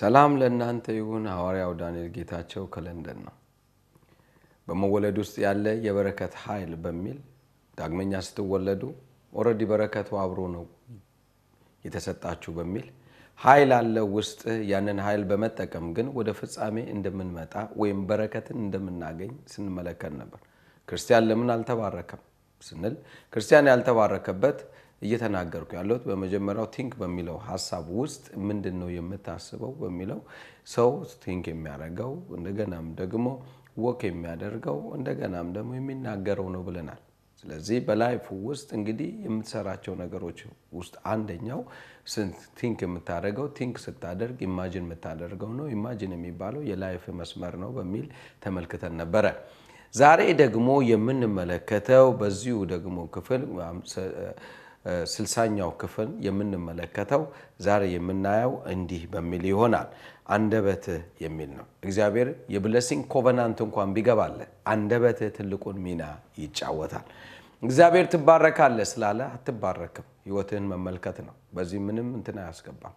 ሰላም ለእናንተ ይሁን። ሐዋርያው ዳንኤል ጌታቸው ከለንደን ነው። በመወለድ ውስጥ ያለ የበረከት ኃይል በሚል ዳግመኛ ስትወለዱ ኦረዲ በረከቱ አብሮ ነው የተሰጣችሁ በሚል ኃይል አለ ውስጥ። ያንን ኃይል በመጠቀም ግን ወደ ፍጻሜ እንደምንመጣ ወይም በረከትን እንደምናገኝ ስንመለከት ነበር። ክርስቲያን ለምን አልተባረከም ስንል ክርስቲያን ያልተባረከበት እየተናገርኩ ያለሁት በመጀመሪያው ቲንክ በሚለው ሀሳብ ውስጥ ምንድን ነው የምታስበው በሚለው ሰው ቲንክ የሚያደርገው እንደገናም ደግሞ ወክ የሚያደርገው እንደገናም ደግሞ የሚናገረው ነው ብለናል። ስለዚህ በላይፍ ውስጥ እንግዲህ የምትሰራቸው ነገሮች ውስጥ አንደኛው ቲንክ የምታደርገው ቲንክ ስታደርግ ኢማጂን የምታደርገው ነው። ኢማጂን የሚባለው የላይፍ መስመር ነው በሚል ተመልክተን ነበረ። ዛሬ ደግሞ የምንመለከተው በዚሁ ደግሞ ክፍል ስልሳኛው ክፍል የምንመለከተው ዛሬ የምናየው እንዲህ በሚል ይሆናል። አንደበትህ የሚል ነው። እግዚአብሔር የብለሲንግ ኮቨናንት እንኳን ቢገባልህ አንደበትህ ትልቁን ሚና ይጫወታል። እግዚአብሔር ትባረካለህ ስላለ አትባረክም፣ ህይወትህን መመልከት ነው። በዚህ ምንም እንትን አያስገባም።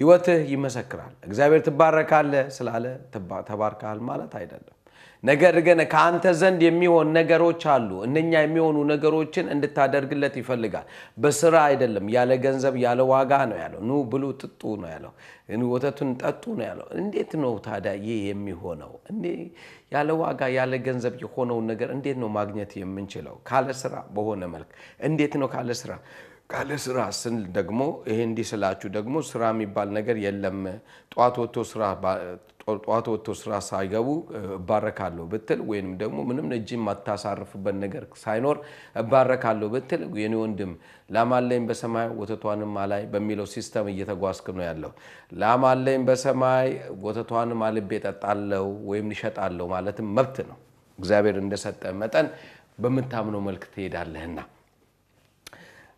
ህይወትህ ይመሰክራል። እግዚአብሔር ትባረካለህ ስላለ ተባርካል ማለት አይደለም። ነገር ግን ከአንተ ዘንድ የሚሆን ነገሮች አሉ። እነኛ የሚሆኑ ነገሮችን እንድታደርግለት ይፈልጋል። በስራ አይደለም፣ ያለ ገንዘብ ያለ ዋጋ ነው ያለው። ኑ ብሉ፣ ጥጡ ነው ያለው። ወተቱን ጠጡ ነው ያለው። እንዴት ነው ታዲያ ይህ የሚሆነው? ያለ ዋጋ ያለ ገንዘብ የሆነውን ነገር እንዴት ነው ማግኘት የምንችለው? ካለ ስራ በሆነ መልክ እንዴት ነው ካለ ስራ ካለ ስራ ስንል ደግሞ ይሄ እንዲህ ስላችሁ ደግሞ ስራ የሚባል ነገር የለም። ጠዋት ወጥቶ ስራ ሳይገቡ እባረካለሁ ብትል ወይንም ደግሞ ምንም እጅ የማታሳርፍበት ነገር ሳይኖር እባረካለሁ ብትል የኔ ወንድም ላማለኝ በሰማይ ወተቷንም አላይ በሚለው ሲስተም እየተጓዝክ ነው ያለው። ላማለኝ በሰማይ ወተቷንም አልቤ ጠጣለው ወይም ይሸጣለሁ ማለትም መብት ነው። እግዚአብሔር እንደሰጠ መጠን በምታምነው መልክ ትሄዳለህና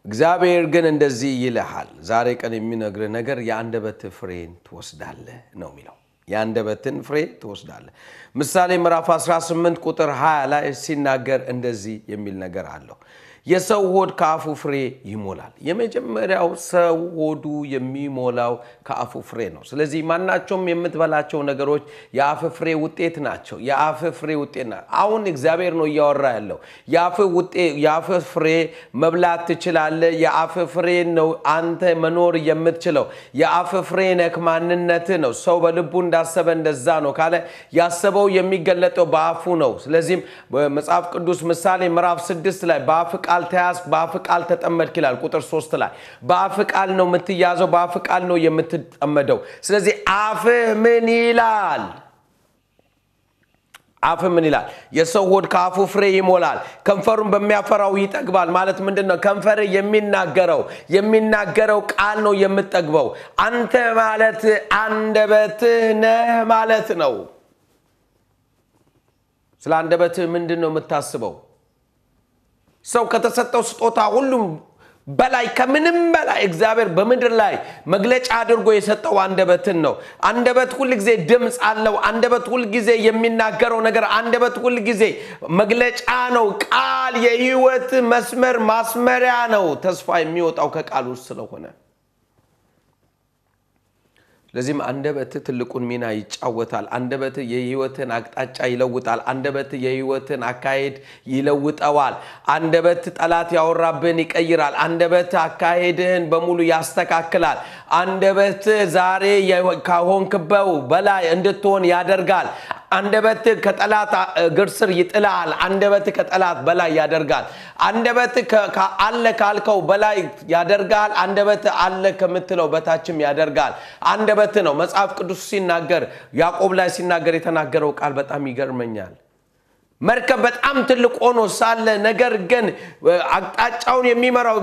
እግዚአብሔር ግን እንደዚህ ይልሃል፣ ዛሬ ቀን የሚነግር ነገር የአንደበት ፍሬን ትወስዳለህ ነው የሚለው። የአንደበትን ፍሬ ትወስዳለ ምሳሌ ምዕራፍ 18 ቁጥር 20 ላይ ሲናገር እንደዚህ የሚል ነገር አለው የሰው ሆድ ከአፉ ፍሬ ይሞላል። የመጀመሪያው ሰው ሆዱ የሚሞላው ከአፉ ፍሬ ነው። ስለዚህ ማናቸውም የምትበላቸው ነገሮች የአፍ ፍሬ ውጤት ናቸው። የአፍ ፍሬ ውጤት ና አሁን እግዚአብሔር ነው እያወራ ያለው የአፍ ፍሬ መብላት ትችላለህ። የአፍ ፍሬ ነው አንተ መኖር የምትችለው። የአፍ ፍሬ ነክ ማንነት ነው። ሰው በልቡ እንዳሰበ እንደዛ ነው ካለ ያሰበው የሚገለጠው በአፉ ነው። ስለዚህም መጽሐፍ ቅዱስ ምሳሌ ምዕራፍ ስድስት ላይ በአፍ ቃል ካልተያዝክ በአፍ ቃል ተጠመድክ ይላል ቁጥር ሶስት ላይ በአፍ ቃል ነው የምትያዘው በአፍ ቃል ነው የምትጠመደው ስለዚህ አፍህ ምን ይላል አፍ ምን ይላል የሰው ሆድ ከአፉ ፍሬ ይሞላል ከንፈሩን በሚያፈራው ይጠግባል ማለት ምንድን ነው ከንፈር የሚናገረው የሚናገረው ቃል ነው የምጠግበው አንተ ማለት አንደበትህ ነህ ማለት ነው ስለ አንደበትህ ምንድን ነው የምታስበው ሰው ከተሰጠው ስጦታ ሁሉም በላይ ከምንም በላይ እግዚአብሔር በምድር ላይ መግለጫ አድርጎ የሰጠው አንደበትን ነው። አንደበት ሁል ጊዜ ድምፅ አለው። አንደበት ሁል ጊዜ የሚናገረው ነገር፣ አንደበት ሁል ጊዜ መግለጫ ነው። ቃል የህይወት መስመር ማስመሪያ ነው። ተስፋ የሚወጣው ውስጥ ስለሆነ ለዚህም በት ትልቁን ሚና ይጫወታል። አንደበት የህይወትን አቅጣጫ ይለውጣል። በት የህይወትን አካሄድ ይለውጠዋል። በት ጠላት ያወራብህን ይቀይራል። አንደበትህ አካሄድህን በሙሉ ያስተካክላል። በት ዛሬ ከሆንክበት በላይ እንድትሆን ያደርጋል። በት ከጠላት እግር ስር ይጥልሃል። በት ከጠላት በላይ ያደርጋል። በት አለ ካልከው በላይ ያደርጋል። በት አለ ከምትለው በታችም ያደርጋል። በት ነው መጽሐፍ ቅዱስ ሲናገር ያዕቆብ ላይ ሲናገር የተናገረው ቃል በጣም ይገርመኛል። መርከብ በጣም ትልቅ ሆኖ ሳለ ነገር ግን አቅጣጫውን የሚመራው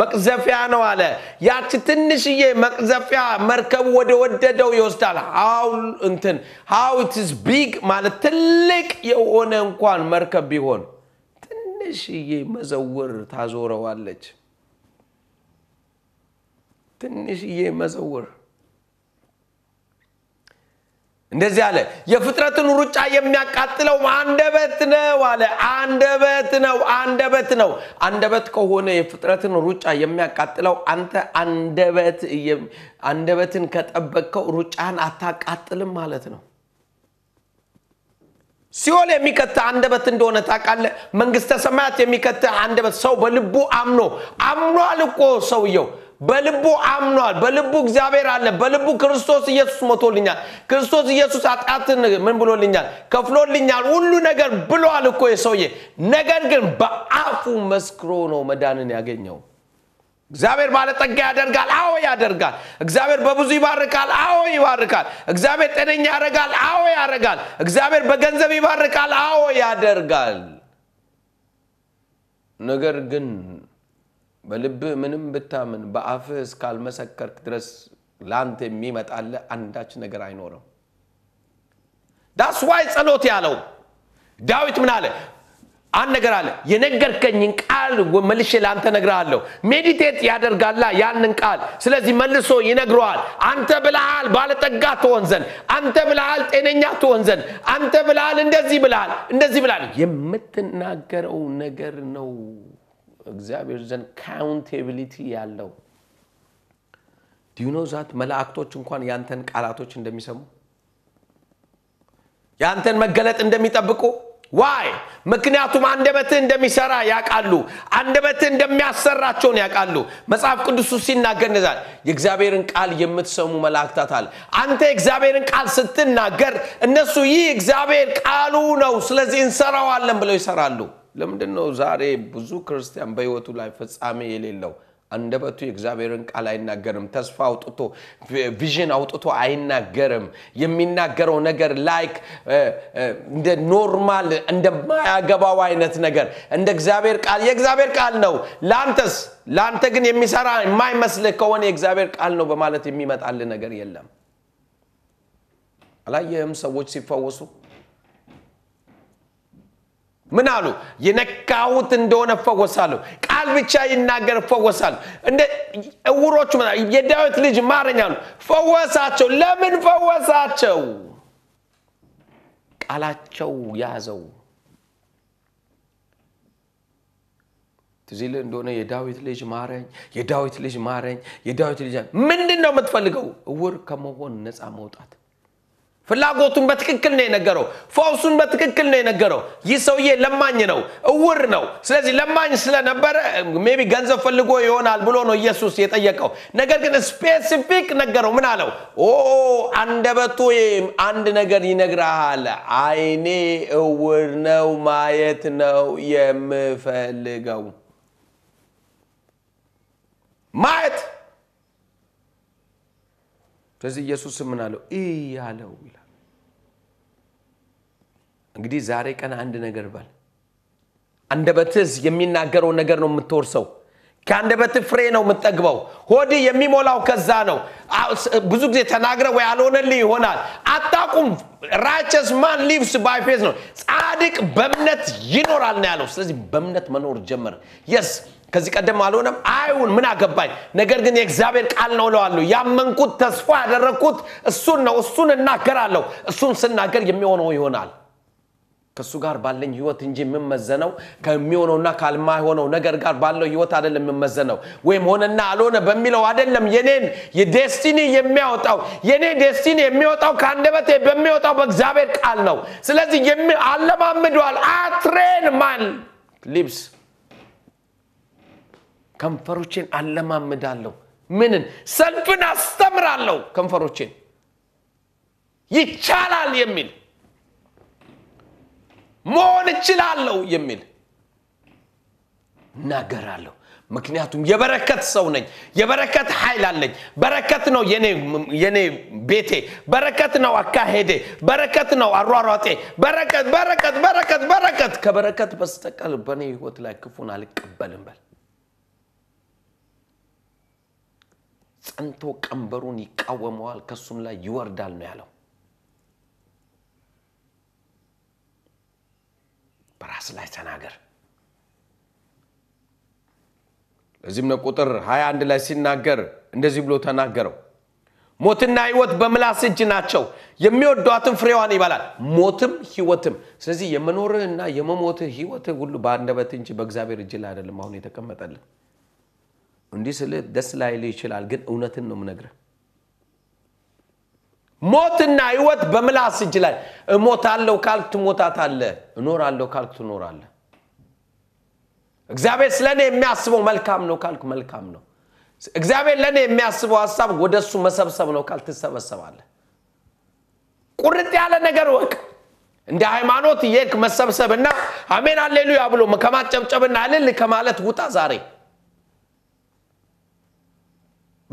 መቅዘፊያ ነው አለ። ያቺ ትንሽዬ መቅዘፊያ መርከቡ ወደ ወደደው ይወስዳል። ሀው እንትን ሀው ኢትስ ቢግ ማለት ትልቅ የሆነ እንኳን መርከብ ቢሆን ትንሽዬ መዘውር ታዞረዋለች። ትንሽዬ መዘውር እንደዚህ አለ የፍጥረትን ሩጫ የሚያቃጥለው አንደበት ነው አለ አንደበት ነው አንደበት ነው አንደበት ከሆነ የፍጥረትን ሩጫ የሚያቃጥለው አንተ አንደበት አንደበትን ከጠበቅከው ሩጫን አታቃጥልም ማለት ነው ሲኦል የሚከተ አንደበት እንደሆነ ታቃለ መንግስተ ሰማያት የሚከተ አንደበት ሰው በልቡ አምኖ አምኗል እኮ ሰውየው በልቡ አምኗል። በልቡ እግዚአብሔር አለ። በልቡ ክርስቶስ ኢየሱስ ሞቶልኛል። ክርስቶስ ኢየሱስ አጣትን ምን ብሎልኛል? ከፍሎልኛል። ሁሉ ነገር ብሏል እኮ የሰውዬ። ነገር ግን በአፉ መስክሮ ነው መዳንን ያገኘው። እግዚአብሔር ባለጠጋ ያደርጋል። አዎ ያደርጋል። እግዚአብሔር በብዙ ይባርካል። አዎ ይባርካል። እግዚአብሔር ጤነኛ ያደርጋል። አዎ ያደርጋል። እግዚአብሔር በገንዘብ ይባርካል። አዎ ያደርጋል። ነገር ግን በልብህ ምንም ብታምን በአፍህ እስካልመሰከርክ ድረስ ለአንተ የሚመጣለ አንዳች ነገር አይኖርም። ዳስ ዋይ ጸሎት ያለው ዳዊት ምን አለ? አንድ ነገር አለ። የነገርከኝን ቃል መልሽ ለአንተ ነግርሃለሁ። ሜዲቴት ያደርጋላ ያንን ቃል። ስለዚህ መልሶ ይነግረዋል። አንተ ብልሃል ባለጠጋ ትሆን ዘንድ፣ አንተ ብልሃል ጤነኛ ትሆን ዘንድ፣ አንተ ብልሃል እንደዚህ ብልሃል እንደዚህ ብልሃል። የምትናገረው ነገር ነው። እግዚአብሔር ዘንድ ካውንቴቢሊቲ ያለው ዲዩኖ ዛት መላእክቶች እንኳን ያንተን ቃላቶች እንደሚሰሙ ያንተን መገለጥ እንደሚጠብቁ ዋይ ምክንያቱም አንደበትህ እንደሚሰራ ያውቃሉ አንደበትህ እንደሚያሰራቸውን ያውቃሉ መጽሐፍ ቅዱሱ ሲናገር ነዛል የእግዚአብሔርን ቃል የምትሰሙ መላእክታት አለ አንተ የእግዚአብሔርን ቃል ስትናገር እነሱ ይህ እግዚአብሔር ቃሉ ነው ስለዚህ እንሰራዋለን ብለው ይሰራሉ ለምንድን ነው ዛሬ ብዙ ክርስቲያን በህይወቱ ላይ ፍጻሜ የሌለው? አንደበቱ የእግዚአብሔርን ቃል አይናገርም። ተስፋ አውጥቶ ቪዥን አውጥቶ አይናገርም። የሚናገረው ነገር ላይክ እንደ ኖርማል እንደማያገባው አይነት ነገር እንደ እግዚአብሔር ቃል የእግዚአብሔር ቃል ነው ለአንተስ ለአንተ ግን የሚሰራ የማይመስልህ ከሆነ የእግዚአብሔር ቃል ነው በማለት የሚመጣልህ ነገር የለም። አላየህም ሰዎች ሲፈወሱ ምን አሉ? የነካሁት እንደሆነ እፈወሳለሁ። ቃል ብቻ ይናገር እፈወሳለሁ። እንደ እውሮቹ የዳዊት ልጅ ማረኛ አሉ። ፈወሳቸው። ለምን ፈወሳቸው? ቃላቸው ያዘው። ትዚል እንደሆነ የዳዊት ልጅ ማረኝ፣ የዳዊት ልጅ ማረኝ፣ የዳዊት ልጅ ምንድን ነው የምትፈልገው? እውር ከመሆን ነፃ መውጣት ፍላጎቱን በትክክል ነው የነገረው። ፈውሱን በትክክል ነው የነገረው። ይህ ሰውዬ ለማኝ ነው፣ እውር ነው። ስለዚህ ለማኝ ስለነበረ ቢ ገንዘብ ፈልጎ ይሆናል ብሎ ነው ኢየሱስ የጠየቀው። ነገር ግን ስፔሲፊክ ነገረው። ምን አለው? ኦ አንደበቱ አንድ ነገር ይነግረሃል አይኔ እውር ነው፣ ማየት ነው የምፈልገው ስለዚህ ኢየሱስ ምን አለው? እይ አለው ይላል። እንግዲህ ዛሬ ቀን አንድ ነገር በል። አንደበትህ የሚናገረው ነገር ነው የምትወርሰው። ከአንደበትህ ፍሬ ነው የምጠግበው ሆድህ የሚሞላው ከዛ ነው። ብዙ ጊዜ ተናግረ ወይ አልሆነልህ ይሆናል። አጣቁም ራቸስ ማን ሊቭስ ባይፌዝ ነው። ጻድቅ በእምነት ይኖራል ነው ያለው። ስለዚህ በእምነት መኖር ጀመረ የስ ከዚህ ቀደም አልሆነም አይሁን ምን አገባኝ ነገር ግን የእግዚአብሔር ቃል ነው እለዋለሁ ያመንኩት ተስፋ ያደረግኩት እሱን ነው እሱን እናገራለሁ እሱን ስናገር የሚሆነው ይሆናል ከእሱ ጋር ባለኝ ህይወት እንጂ የምመዘነው ከሚሆነውና ካልማይሆነው ነገር ጋር ባለው ህይወት አይደለም የምመዘነው ወይም ሆነና አልሆነ በሚለው አይደለም የኔን የዴስቲኒ የሚያወጣው የኔ ዴስቲኒ የሚወጣው ከአንደበቴ በሚወጣው በእግዚአብሔር ቃል ነው ስለዚህ አለማምደዋል አትሬን ማን ሊብስ ከንፈሮቼን አለማምዳለሁ ምንን ሰልፍን አስተምራለሁ ከንፈሮቼን ይቻላል የሚል መሆን እችላለሁ የሚል እናገራለሁ ምክንያቱም የበረከት ሰው ነኝ የበረከት ኃይል አለኝ በረከት ነው የኔ ቤቴ በረከት ነው አካሄዴ በረከት ነው አሯሯጤ በረከት በረከት በረከት በረከት ከበረከት በስተቀር በእኔ ህይወት ላይ ክፉን አልቀበልም በል ጸንቶ ቀንበሩን ይቃወመዋል፣ ከሱም ላይ ይወርዳል ነው ያለው። በራስ ላይ ተናገር። ለዚህም ነው ቁጥር 21 ላይ ሲናገር እንደዚህ ብሎ ተናገረው፣ ሞትና ህይወት በምላስ እጅ ናቸው፣ የሚወዷትን ፍሬዋን ይበላል። ሞትም ህይወትም ስለዚህ የመኖርህና የመሞትህ ህይወትህ ሁሉ በአንደበት እንጂ በእግዚአብሔር እጅ ላይ አይደለም አሁን የተቀመጠልን እንዲህ ስል ደስ ላይልህ ይችላል፣ ግን እውነትን ነው ምነግረ ሞትና ህይወት በምላስ እጅ ላይ። እሞታለሁ ካልክ ትሞታታለህ፣ እኖራለሁ ካልክ ትኖራለህ። እግዚአብሔር ስለ እኔ የሚያስበው መልካም ነው ካልክ መልካም ነው። እግዚአብሔር ለእኔ የሚያስበው ሀሳብ ወደ እሱ መሰብሰብ ነው ካል ትሰበሰባለ ቁርጥ ያለ ነገር ወቅ እንደ ሃይማኖት የክ መሰብሰብና አሜን አሌሉያ ብሎ ከማጨብጨብና እልል ከማለት ውጣ ዛሬ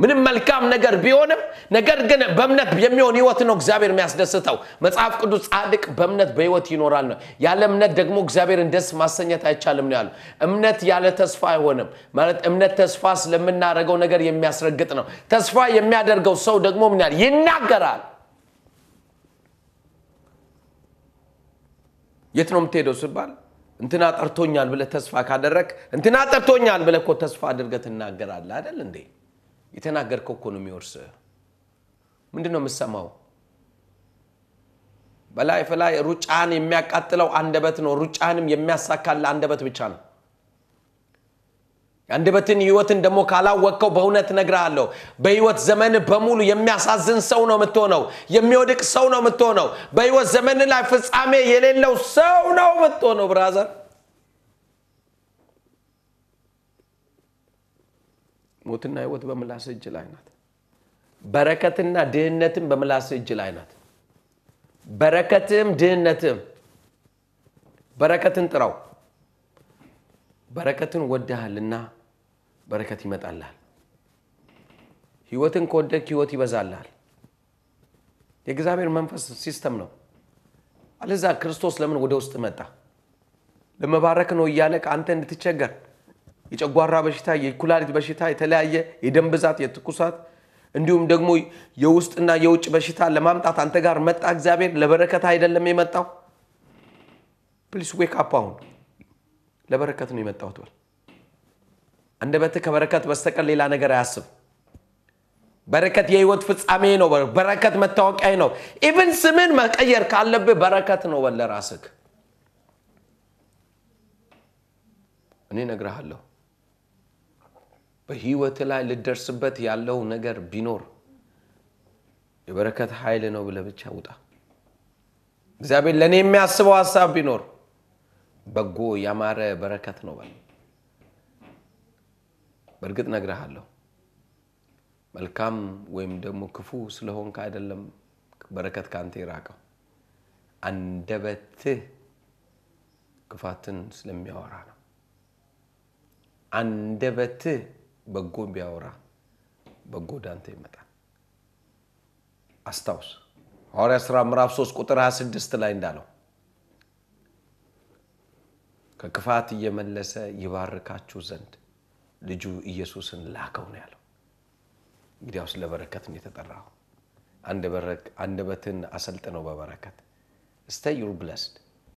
ምንም መልካም ነገር ቢሆንም ነገር ግን በእምነት የሚሆን ህይወት ነው እግዚአብሔር የሚያስደስተው መጽሐፍ ቅዱስ ጻድቅ በእምነት በህይወት ይኖራል ነው ያለ እምነት ደግሞ እግዚአብሔርን ደስ ማሰኘት አይቻልም ነው ያለው እምነት ያለ ተስፋ አይሆንም ማለት እምነት ተስፋ ስለምናደርገው ነገር የሚያስረግጥ ነው ተስፋ የሚያደርገው ሰው ደግሞ ምን ያል ይናገራል የት ነው የምትሄደው ስባል እንትና ጠርቶኛል ብለ ተስፋ ካደረግ እንትና ጠርቶኛል ብለ ተስፋ አድርገ ትናገራለ አይደል እንዴ የተናገርከው እኮ ነው የሚወርስ። ምንድን ነው የምሰማው? በላይ ላይ ሩጫን የሚያቃጥለው አንደበት ነው። ሩጫንም የሚያሳካል አንደበት ብቻ ነው። የአንደበትን ህይወትን ደግሞ ካላወቅከው በእውነት እነግርሃለሁ፣ በህይወት ዘመን በሙሉ የሚያሳዝን ሰው ነው የምትሆነው። የሚወድቅ ሰው ነው የምትሆነው። በህይወት ዘመን ላይ ፍጻሜ የሌለው ሰው ነው የምትሆነው ብራዘር ሞትና ህይወት በምላስ እጅ ላይ ናት። በረከትና ድህነትም በምላስ እጅ ላይ ናት። በረከትም ድህነትም በረከትን ጥራው። በረከትን ወድሃልና በረከት ይመጣልሃል። ህይወትን ከወደድክ ህይወት ይበዛልሃል። የእግዚአብሔር መንፈስ ሲስተም ነው። አለዛ ክርስቶስ ለምን ወደ ውስጥ መጣ? ለመባረክ ነው እያለ አንተ እንድትቸገር የጨጓራ በሽታ፣ የኩላሊት በሽታ፣ የተለያየ የደም ብዛት፣ የትኩሳት እንዲሁም ደግሞ የውስጥና የውጭ በሽታ ለማምጣት አንተ ጋር መጣ። እግዚአብሔር ለበረከት አይደለም የመጣው። ፕሊስ ዌክ አፕ። አሁን ለበረከት ነው የመጣው ትበል። አንደበትህ ከበረከት በስተቀር ሌላ ነገር አያስብ። በረከት የህይወት ፍጻሜ ነው። በረከት መታወቂያ ነው። ኢቭን ስምን መቀየር ካለብህ በረከት ነው በል ለራስህ። እኔ እነግርሃለሁ በህይወት ላይ ልደርስበት ያለው ነገር ቢኖር የበረከት ኃይል ነው ብለ ብቻ ውጣ። እግዚአብሔር ለእኔ የሚያስበው ሀሳብ ቢኖር በጎ ያማረ በረከት ነው በል። በእርግጥ ነግረሃለሁ፣ መልካም ወይም ደግሞ ክፉ ስለሆንክ አይደለም በረከት ከአንተ የራቀው አንደበትህ ክፋትን ስለሚያወራ ነው። አንደበትህ በጎን ቢያወራ በጎ ዳንተ ይመጣል። አስታውስ ሐዋርያ ሥራ ምዕራፍ 3 ቁጥር 26 ላይ እንዳለው ከክፋት እየመለሰ ይባርካችሁ ዘንድ ልጁ ኢየሱስን ላከው ነው ያለው። እንግዲያውስ ለበረከት ነው የተጠራው። አንደበትን አሰልጥነው በበረከት ስቴይ ዩር ብለስድ